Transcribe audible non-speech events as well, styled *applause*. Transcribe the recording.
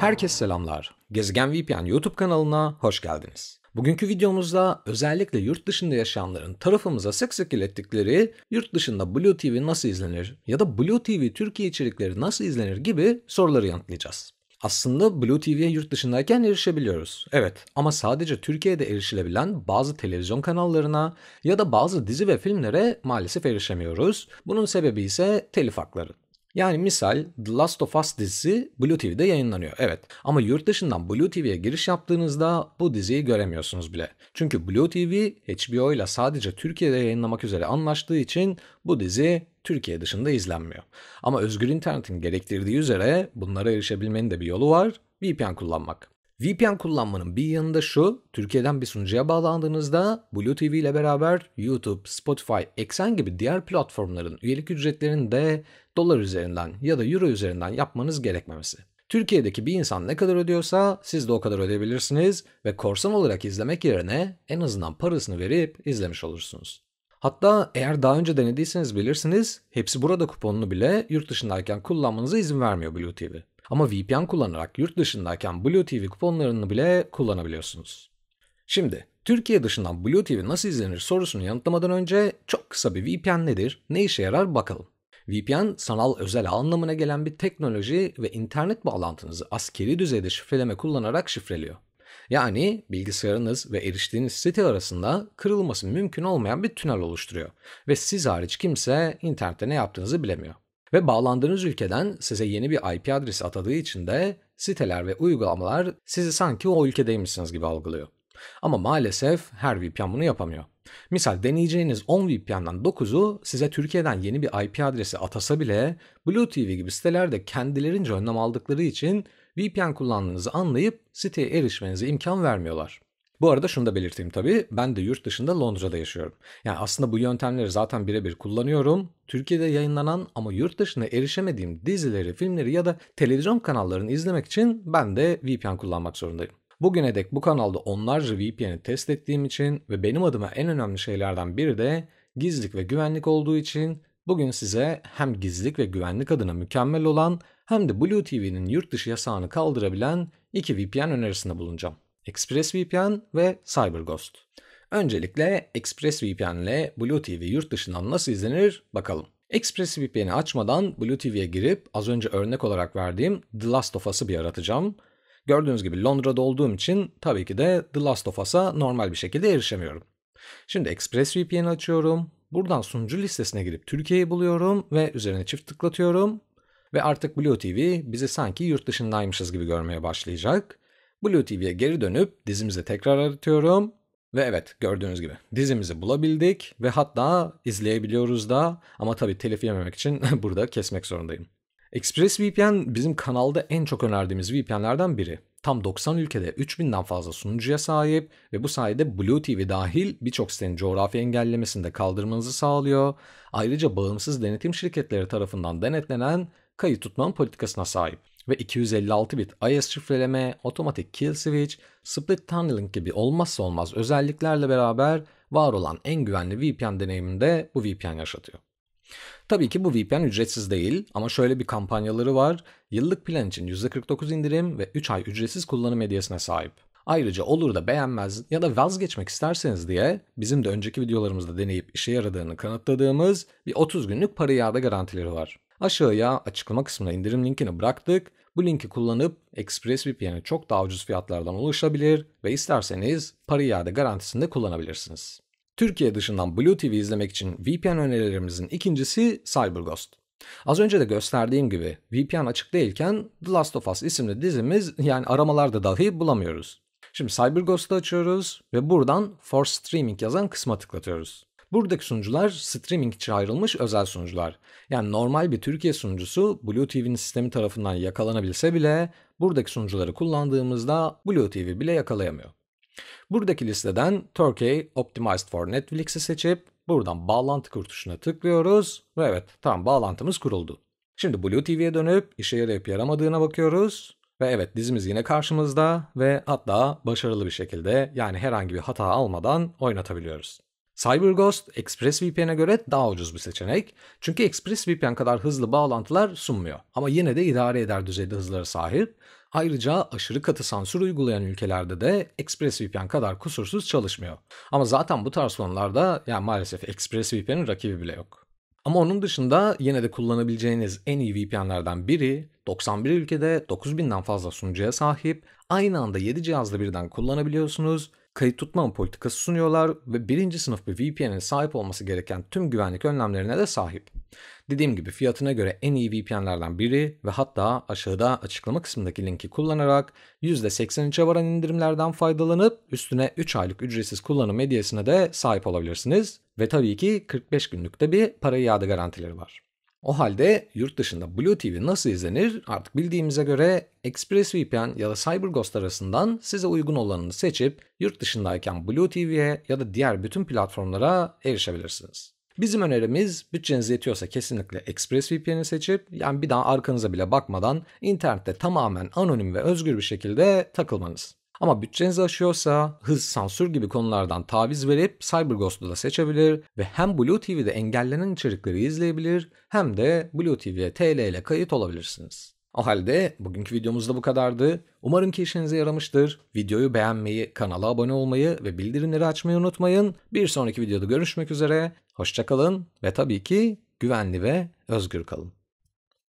Herkese selamlar. Gezegen VPN YouTube kanalına hoş geldiniz. Bugünkü videomuzda özellikle yurt dışında yaşayanların tarafımıza sık sık ilettikleri yurt dışında Blue TV nasıl izlenir ya da Blue TV Türkiye içerikleri nasıl izlenir gibi soruları yanıtlayacağız. Aslında Blue TV'ye yurt dışındayken erişebiliyoruz. Evet ama sadece Türkiye'de erişilebilen bazı televizyon kanallarına ya da bazı dizi ve filmlere maalesef erişemiyoruz. Bunun sebebi ise telif hakları. Yani misal The Last of Us dizisi Blue TV'de yayınlanıyor evet ama yurt dışından Blue TV'ye giriş yaptığınızda bu diziyi göremiyorsunuz bile. Çünkü Blue TV HBO ile sadece Türkiye'de yayınlamak üzere anlaştığı için bu dizi Türkiye dışında izlenmiyor. Ama özgür internetin gerektirdiği üzere bunlara erişebilmenin de bir yolu var VPN kullanmak. VPN kullanmanın bir yanı şu, Türkiye'den bir sunucuya bağlandığınızda Blue TV ile beraber YouTube, Spotify, Eksen gibi diğer platformların üyelik ücretlerini de dolar üzerinden ya da euro üzerinden yapmanız gerekmemesi. Türkiye'deki bir insan ne kadar ödüyorsa siz de o kadar ödeyebilirsiniz ve korsan olarak izlemek yerine en azından parasını verip izlemiş olursunuz. Hatta eğer daha önce denediyseniz bilirsiniz, hepsi burada kuponunu bile yurt dışındayken kullanmanıza izin vermiyor Blue TV. Ama VPN kullanarak yurt dışındayken Blue TV kuponlarını bile kullanabiliyorsunuz. Şimdi Türkiye dışından Blue TV nasıl izlenir sorusunu yanıtlamadan önce çok kısa bir VPN nedir, ne işe yarar bakalım. VPN, sanal özel anlamına gelen bir teknoloji ve internet bağlantınızı askeri düzeyde şifreleme kullanarak şifreliyor. Yani bilgisayarınız ve eriştiğiniz site arasında kırılması mümkün olmayan bir tünel oluşturuyor ve siz hariç kimse internette ne yaptığınızı bilemiyor. Ve bağlandığınız ülkeden size yeni bir IP adresi atadığı için de siteler ve uygulamalar sizi sanki o ülkedeymişsiniz gibi algılıyor. Ama maalesef her VPN bunu yapamıyor. Misal deneyeceğiniz 10 VPN'den 9'u size Türkiye'den yeni bir IP adresi atasa bile Blue TV gibi sitelerde kendilerince önlem aldıkları için VPN kullandığınızı anlayıp siteye erişmenize imkan vermiyorlar. Bu arada şunu da belirteyim tabii. Ben de yurt dışında Londra'da yaşıyorum. Yani aslında bu yöntemleri zaten birebir kullanıyorum. Türkiye'de yayınlanan ama yurt dışına erişemediğim dizileri, filmleri ya da televizyon kanallarını izlemek için ben de VPN kullanmak zorundayım. Bugüne dek bu kanalda onlarca VPN'i test ettiğim için ve benim adıma en önemli şeylerden biri de gizlilik ve güvenlik olduğu için bugün size hem gizlilik ve güvenlik adına mükemmel olan hem de Blue TV'nin yurt dışı yasağını kaldırabilen iki VPN önerisinde bulunacağım. ExpressVPN ve CyberGhost. Öncelikle ExpressVPN ile Blue TV yurt dışından nasıl izlenir bakalım. ExpressVPN'i açmadan Blue girip az önce örnek olarak verdiğim The Last of Us'ı bir aratacağım. Gördüğünüz gibi Londra'da olduğum için tabii ki de The Last of Us'a normal bir şekilde erişemiyorum. Şimdi ExpressVPN'i açıyorum. Buradan sunucu listesine girip Türkiye'yi buluyorum ve üzerine çift tıklatıyorum. Ve artık Blue bizi sanki yurt dışındaymışız gibi görmeye başlayacak. Blue geri dönüp dizimizi tekrar aratıyorum. Ve evet gördüğünüz gibi dizimizi bulabildik ve hatta izleyebiliyoruz da ama tabi telif yememek için *laughs* burada kesmek zorundayım. ExpressVPN bizim kanalda en çok önerdiğimiz VPN'lerden biri. Tam 90 ülkede 3000'den fazla sunucuya sahip ve bu sayede Blue dahil birçok sitenin coğrafi engellemesini de kaldırmanızı sağlıyor. Ayrıca bağımsız denetim şirketleri tarafından denetlenen kayıt tutmanın politikasına sahip ve 256 bit IS şifreleme, otomatik kill switch, split tunneling gibi olmazsa olmaz özelliklerle beraber var olan en güvenli VPN deneyiminde bu VPN yaşatıyor. Tabii ki bu VPN ücretsiz değil ama şöyle bir kampanyaları var. Yıllık plan için %49 indirim ve 3 ay ücretsiz kullanım hediyesine sahip. Ayrıca olur da beğenmez ya da vazgeçmek isterseniz diye bizim de önceki videolarımızda deneyip işe yaradığını kanıtladığımız bir 30 günlük para iade garantileri var. Aşağıya açıklama kısmına indirim linkini bıraktık. Bu linki kullanıp ExpressVPN'e çok daha ucuz fiyatlardan ulaşabilir ve isterseniz para iade garantisini de kullanabilirsiniz. Türkiye dışından Blue TV izlemek için VPN önerilerimizin ikincisi CyberGhost. Az önce de gösterdiğim gibi VPN açık değilken The Last of Us isimli dizimiz yani aramalarda dahi bulamıyoruz. Şimdi CyberGhost'u açıyoruz ve buradan Force Streaming yazan kısma tıklatıyoruz. Buradaki sunucular streaming için ayrılmış özel sunucular. Yani normal bir Türkiye sunucusu Blue TV'nin sistemi tarafından yakalanabilse bile buradaki sunucuları kullandığımızda Blue TV bile yakalayamıyor. Buradaki listeden Turkey Optimized for Netflix'i seçip buradan bağlantı kurtuşuna tıklıyoruz ve evet tam bağlantımız kuruldu. Şimdi Blue TV'ye dönüp işe yarayıp yaramadığına bakıyoruz ve evet dizimiz yine karşımızda ve hatta başarılı bir şekilde yani herhangi bir hata almadan oynatabiliyoruz. CyberGhost, ExpressVPN'e göre daha ucuz bir seçenek. Çünkü ExpressVPN kadar hızlı bağlantılar sunmuyor. Ama yine de idare eder düzeyde hızlara sahip. Ayrıca aşırı katı sansür uygulayan ülkelerde de ExpressVPN kadar kusursuz çalışmıyor. Ama zaten bu tarz konularda yani maalesef ExpressVPN'in rakibi bile yok. Ama onun dışında yine de kullanabileceğiniz en iyi VPN'lerden biri 91 ülkede 9000'den fazla sunucuya sahip. Aynı anda 7 cihazla birden kullanabiliyorsunuz kayıt tutma politikası sunuyorlar ve birinci sınıf bir VPN'in sahip olması gereken tüm güvenlik önlemlerine de sahip. Dediğim gibi fiyatına göre en iyi VPN'lerden biri ve hatta aşağıda açıklama kısmındaki linki kullanarak %83'e varan indirimlerden faydalanıp üstüne 3 aylık ücretsiz kullanım hediyesine de sahip olabilirsiniz. Ve tabii ki 45 günlükte bir para iade garantileri var. O halde yurt dışında Blue TV nasıl izlenir artık bildiğimize göre ExpressVPN ya da CyberGhost arasından size uygun olanını seçip yurt dışındayken Blue TV'ye ya da diğer bütün platformlara erişebilirsiniz. Bizim önerimiz bütçeniz yetiyorsa kesinlikle ExpressVPN'i seçip yani bir daha arkanıza bile bakmadan internette tamamen anonim ve özgür bir şekilde takılmanız. Ama bütçenizi aşıyorsa hız, sansür gibi konulardan taviz verip CyberGhost'u da seçebilir ve hem Blue TV'de engellenen içerikleri izleyebilir hem de Blue TV'ye TL ile kayıt olabilirsiniz. O halde bugünkü videomuzda bu kadardı. Umarım ki işinize yaramıştır. Videoyu beğenmeyi, kanala abone olmayı ve bildirimleri açmayı unutmayın. Bir sonraki videoda görüşmek üzere. Hoşçakalın ve tabii ki güvenli ve özgür kalın.